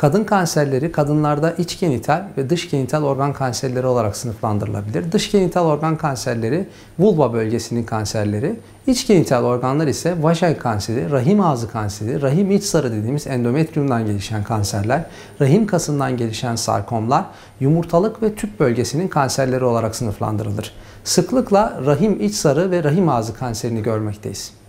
Kadın kanserleri kadınlarda iç genital ve dış genital organ kanserleri olarak sınıflandırılabilir. Dış genital organ kanserleri vulva bölgesinin kanserleri, iç genital organlar ise vajay kanseri, rahim ağzı kanseri, rahim iç sarı dediğimiz endometriyumdan gelişen kanserler, rahim kasından gelişen sarkomlar, yumurtalık ve tüp bölgesinin kanserleri olarak sınıflandırılır. Sıklıkla rahim iç sarı ve rahim ağzı kanserini görmekteyiz.